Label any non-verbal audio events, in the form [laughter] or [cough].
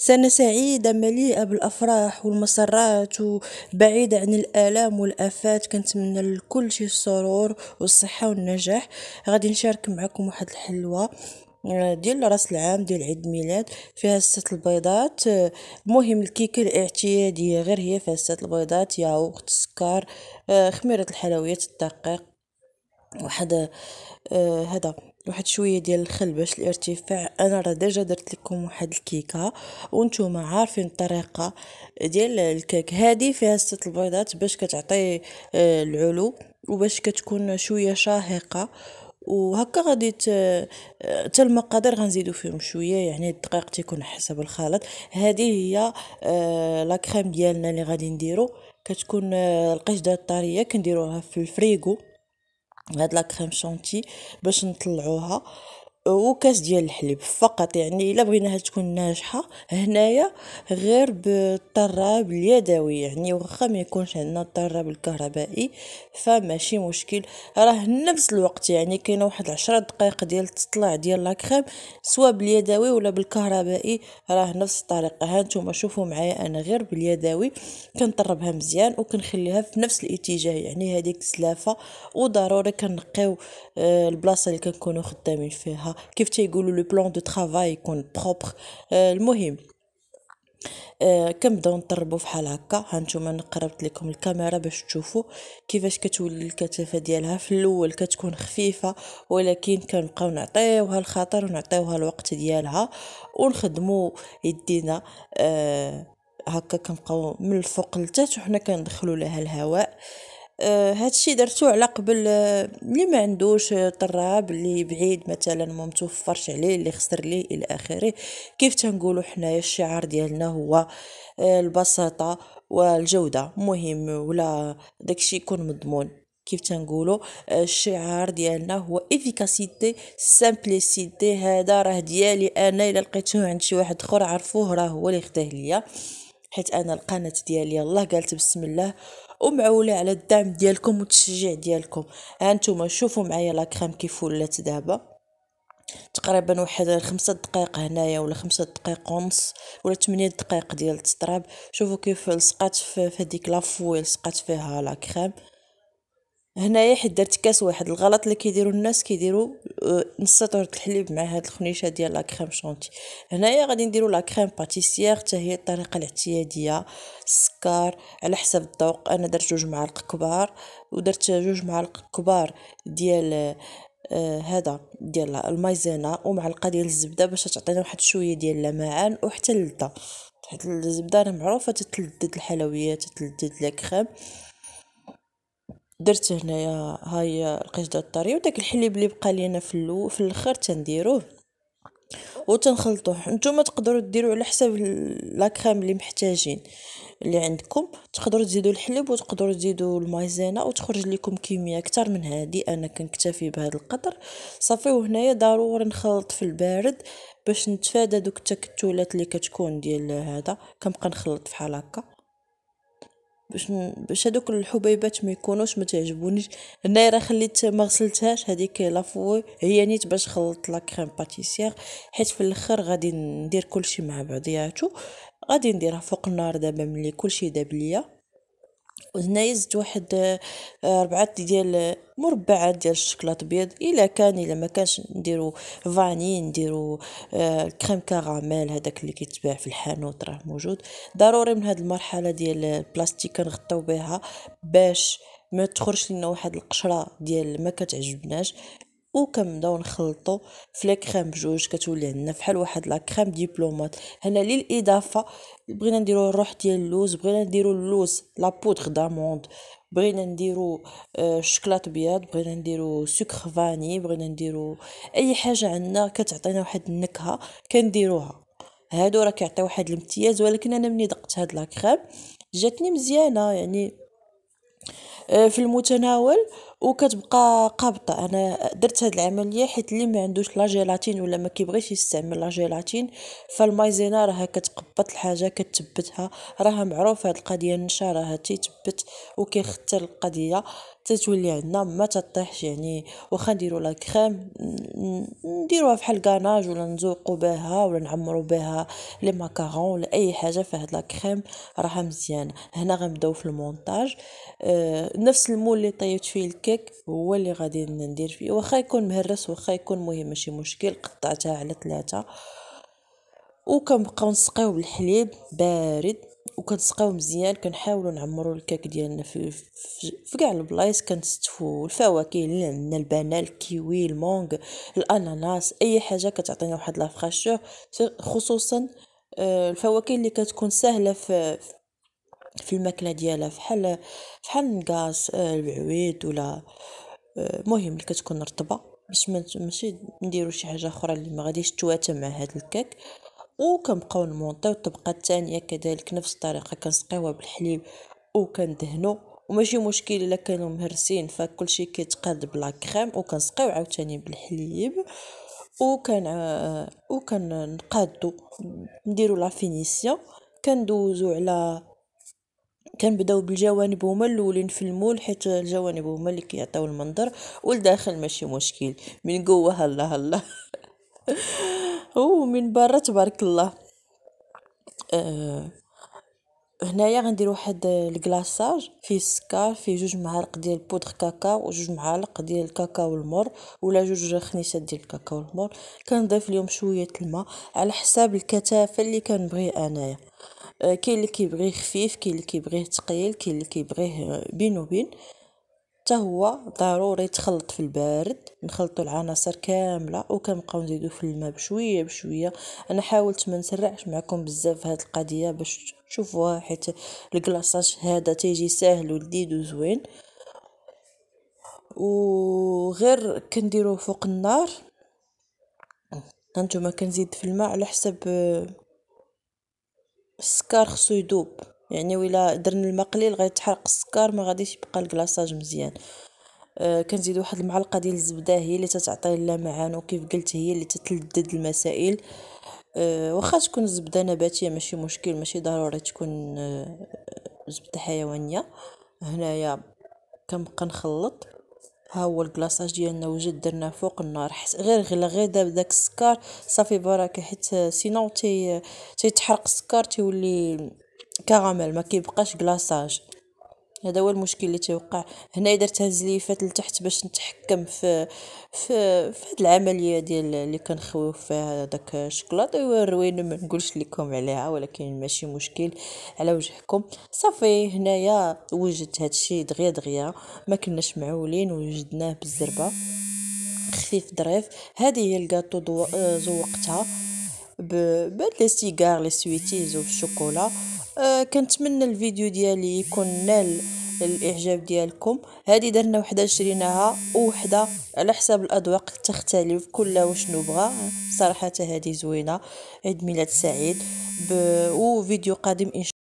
سنة سعيدة مليئة بالأفراح والمسرات وبعيدة عن الآلام والآفات كنتمنى الكل شي السرور والصحة والنجاح غادي نشارك معكم واحد الحلوة آه، ديال راس العام ديال عيد ميلاد فيها ست البيضات المهم آه، الكيكه الاعتياديه غير هي فيها ست البيضات ياغورت سكر آه، خميره الحلويات الدقيق واحد هذا واحد شويه ديال الخل باش الارتفاع انا راه ديجا درت لكم واحد الكيكه وانتم عارفين الطريقه ديال الكيك هذه فيها سته البيضات باش كتعطي آه، العلو وباش كتكون شويه شاهقه وهكا غادي آه، حتى المقادير غنزيدو فيهم شويه يعني الدقيق تيكون حسب الخليط هذه هي آه، لا كريم ديالنا اللي غادي نديرو كتكون القشده الطريه كنديروها في الفريغو هاد لا كريم شونتي باش نطلعوها وكاس ديال الحليب فقط يعني الا بغيناها تكون ناجحه هنايا غير بالطراب اليدوي يعني واخا ما يكونش عندنا الطراب الكهربائي فماشي مشكل راه نفس الوقت يعني كاينه واحد 10 دقائق ديال التطلع ديال لاكريم سواء باليدوي ولا بالكهربائي راه نفس الطريقه ها نتوما شوفوا معايا انا غير باليدوي كنطربها مزيان وكنخليها في نفس الاتجاه يعني هذيك السلافه وضروري كنقيو آه، البلاصه اللي كنكونوا خدامين فيها كيف تيقولوا لو بلان دو ترافاي يكون بروبر آه، المهم آه كنبداو نطربو فحال هكا ها نتوما قربت لكم الكاميرا باش تشوفوا كيفاش كتولي الكثافه ديالها في الاول كتكون خفيفه ولكن كنبقاو نعطيوها الخطر ونعطيوها الوقت ديالها ونخدموا يدينا آه، هكا كنبقاو من الفوق لتحت وحنا كندخلوا لها الهواء آه، هادشي درتو على قبل آه، اللي ما عندوش آه، طراب اللي بعيد مثلا ما متوفرش عليه اللي خسر ليه الى اخره كيف تنقولوا حنايا الشعار ديالنا هو البساطه والجوده مهم ولا داكشي يكون مضمون كيف تنقولوا الشعار ديالنا هو افيكاسيتي سامبليسيتي هذا راه ديالي انا الا لقيتوه عند شي واحد اخر عرفوه راه هو اللي خداه ليا حيت انا القناه ديالي الله قالت بسم الله ومعوله على الدعم ديالكم والتشجيع ديالكم ها نتوما شوفوا معايا لا كريم كيف ولات دابا تقريبا واحد خمسة دقائق هنايا ولا خمسة دقائق ونص ولا ثمانية دقائق ديال التطراب شوفوا كيف لصقات في هذيك لافوي لصقات فيها لا كريم هنايا حيت درت كاس واحد الغلط اللي كيديروا الناس كيديروا آه، نص طره الحليب مع هاد الخنيشه ديال لا كريم شونتي هنايا غادي نديروا لا كريم باتيسيير حتى هي الطريقه الاعتياديه السكر على حسب الذوق انا درت جوج معالق كبار ودرت جوج معالق كبار ديال آه هذا ديال المايزينا ومعلقه ديال الزبده باش تعطينا واحد شويه ديال اللمعان وحتى اللذه حيت الزبده راه معروفه تتلذذ الحلويات تتلذذ لا كريم درت هنايا هاي القشده الطرية وداك الحليب اللي بقى لينا في اللو في الاخر تنديروه وتنخلطوه نتوما تقدروا ديروا على حسب لا كريم اللي محتاجين اللي عندكم تقدروا تزيدوا الحليب وتقدروا تزيدوا المايزينا وتخرج لكم كميه اكثر من هذه انا كنكتفي بهذا القدر صافي وهنايا ضروري نخلط في البارد باش نتفادى دوك التكتلات اللي كتكون ديال هذا كنبقى نخلط بحال هكا باش باش هذوك الحبيبات ما يكونوش ما تعجبونيش هنايا راه خليت ما غسلتهاش هذيك لافوي هي نيت باش خلطت لا كريم باتيسير حيت في الاخر غادي ندير كلشي مع بعضياتو غادي نديرها فوق النار دابا ملي كلشي داب ليا نايزت واحد آه، ربعة ديال مربعات ديال الشكلاط بيض الا كان الا ما كانش نديرو فاني نديرو آه، كريم كراميل هذاك اللي كيتباع في الحانوت راه موجود ضروري من هاد المرحله ديال البلاستيك كنغطيو بها باش ما تخرجش لنا واحد القشره ديال ما كتعجبناش وكنبداو نخلطو في لا كريم بجوج كتولي عندنا فحال واحد لا كريم ديبلومات هنا للاضافه بغينا نديرو الروح ديال اللوز بغينا نديرو اللوز لا بودغ داموند بغينا نديرو الشكلاط آه، بيض بغينا نديرو سكر فاني بغينا نديرو اي حاجه عندنا كتعطينا واحد النكهه كنديروها هادو راه كيعطي واحد الامتياز ولكن انا ملي دقت هاد لا كريم جاتني مزيانه يعني آه، في المتناول وكتبقى قابطه انا درت هاد العمليه حيت اللي ما عندوش لا جيلاتين ولا ما كيبغيش يستعمل لا جيلاتين فالمايزينا راها كتقبط الحاجه كتثبتها راها معروفه هاد القضيه النشا راها تيتبت وكيختل القضيه تتولي عندنا ما تطيحش يعني واخا نديرو لا كريم نديروها فحال كاناج ولا نزوقو بها ولا نعمرو بها لي ماكارون ولا اي حاجه فهاد لا كريم راها مزيانه هنا غنبداو في المونتاج آه نفس المول اللي طيبت فيه الكريم الكيك هو اللي غادي ندير فيه واخا يكون مهرس واخا يكون مهم ماشي مشكل قطعتها على ثلاثة وكنبقاو نسقيو بالحليب بارد وكنسقيو مزيان كنحاولوا نعمروا الكيك ديالنا في في كاع البلايص كنستفو الفواكه اللي عندنا البنان الكيوي المونغ الاناناس اي حاجه كتعطينا واحد لا خصوصا آه، الفواكه اللي كتكون سهله في في الماكله ديالها فحال فحال النقاس آه، العويد ولا المهم آه، اللي كتكون رطبه باش ماشي نديرو شي حاجه اخرى اللي ما غاديش تواتى مع هذا الكيك وكنبقاو نمونطيو الطبقه الثانيه كذلك نفس الطريقه كنسقيوها بالحليب وكندهنو وماشي مشكل الا كانوا مهرسين فكلشي كيتقاد بلا كريم وكنسقيو عاوتاني بالحليب وكان آه، وكنقادو نديرو لا فينيسيون كندوزو على كنبداو بالجوانب هما الاولين في المول حيت الجوانب هما اللي كيعطيو المنظر والداخل ماشي مشكل من جوا هلا هلا [laughs] ومن برا تبارك الله آه. هنايا غندير واحد الكلاصاج فيه السكر فيه جوج معالق ديال بودر كاكاو وجوج معالق ديال الكاكاو المر ولا جوج خنيسات ديال الكاكاو المر كنضيف لهم شويه الماء على حساب الكثافه اللي كنبغي انايا آه، كاين اللي كيبغيه خفيف كاين اللي كيبغيه ثقيل كاين اللي كيبغيه بين وبين حتى هو ضروري تخلط في البارد نخلطوا العناصر كامله وكنبقاو نزيدو في الماء بشويه بشويه انا حاولت ما نسرعش معكم بزاف هاد القضيه باش تشوفوها حيت الكلاصاج هذا تيجي ساهل ولذيذ وزوين وغير كنديروه فوق النار هانتوما كنزيد في الماء على حسب السكر خصو يذوب يعني ولا درنا الماء قليل غيتحرق السكر ما غاديش يبقى الكلاصاج مزيان أه كنزيد واحد المعلقه ديال الزبده هي اللي تتعطي اللمعان وكيف قلت هي اللي تتلدد المسائل أه واخا تكون الزبده نباتيه ماشي مشكل ماشي ضروري تكون أه زبده حيوانيه هنايا كنبقى نخلط ها هو الكلاصاج ديالنا وجد درناه فوق النار حس غير غلا غير داب داك السكر صافي بركه حيت سينو تي تيتحرق السكر تيولي كراميل ما كيبقاش كلاصاج هذا هو المشكل اللي تيوقع هنا درت الزليفات لتحت باش نتحكم في في في هاد العمليه ديال اللي كنخويو فيها داك الشكلاط والروينه ما نقولش لكم عليها ولكن ماشي مشكل على وجهكم صافي هنايا وجدت هادشي دغيا دغيا ما كناش معولين وجدناه بالزربه خفيف ظريف هذه هي الكاطو زوقتها آه، بهاد لي سيغار لي سويتيز وبالشوكولا آه، كنتمنى الفيديو ديالي يكون نال الاعجاب ديالكم هذه درنا وحده شريناها وحده على حساب الاذواق تختلف كل وشنو بغى صراحه هذه زوينه عيد ميلاد سعيد وفيديو قادم ان شاء